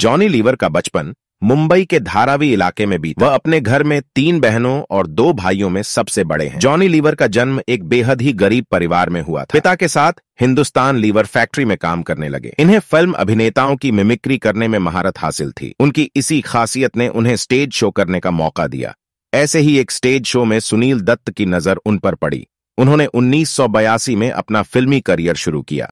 Johnny liver का बचपन मुंबई के धारावी इलाके में बीता वह अपने घर में तीन बहनों और दो भाइयों में सबसे बड़े हैं जॉनी लीवर का जन्म एक बेहद ही गरीब परिवार में हुआ था पिता के साथ हिंदुस्तान लीवर फैक्ट्री में काम करने लगे इन्हें फिल्म अभिनेताओं की मिमिक्री करने में महारत हासिल थी उनकी इसी खासियत ने उन्हें स्टेज शो करने का मौका दिया ऐसे ही एक स्टेज शो में सुनील दत्त की नजर उन पर पड़ी उन्होंने उन्नीस में अपना फिल्मी करियर शुरू किया